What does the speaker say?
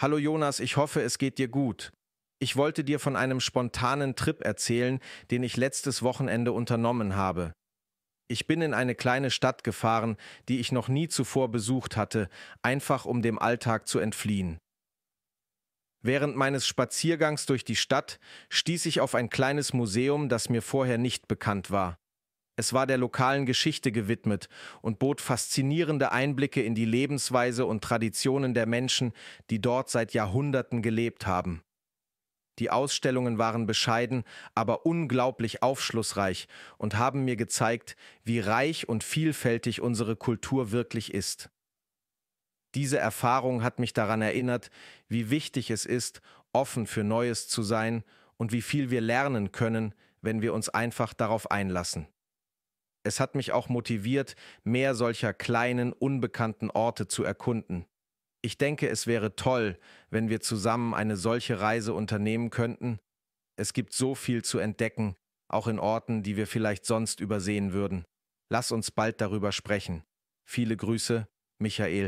Hallo Jonas, ich hoffe, es geht dir gut. Ich wollte dir von einem spontanen Trip erzählen, den ich letztes Wochenende unternommen habe. Ich bin in eine kleine Stadt gefahren, die ich noch nie zuvor besucht hatte, einfach um dem Alltag zu entfliehen. Während meines Spaziergangs durch die Stadt stieß ich auf ein kleines Museum, das mir vorher nicht bekannt war. Es war der lokalen Geschichte gewidmet und bot faszinierende Einblicke in die Lebensweise und Traditionen der Menschen, die dort seit Jahrhunderten gelebt haben. Die Ausstellungen waren bescheiden, aber unglaublich aufschlussreich und haben mir gezeigt, wie reich und vielfältig unsere Kultur wirklich ist. Diese Erfahrung hat mich daran erinnert, wie wichtig es ist, offen für Neues zu sein und wie viel wir lernen können, wenn wir uns einfach darauf einlassen. Es hat mich auch motiviert, mehr solcher kleinen, unbekannten Orte zu erkunden. Ich denke, es wäre toll, wenn wir zusammen eine solche Reise unternehmen könnten. Es gibt so viel zu entdecken, auch in Orten, die wir vielleicht sonst übersehen würden. Lass uns bald darüber sprechen. Viele Grüße, Michael.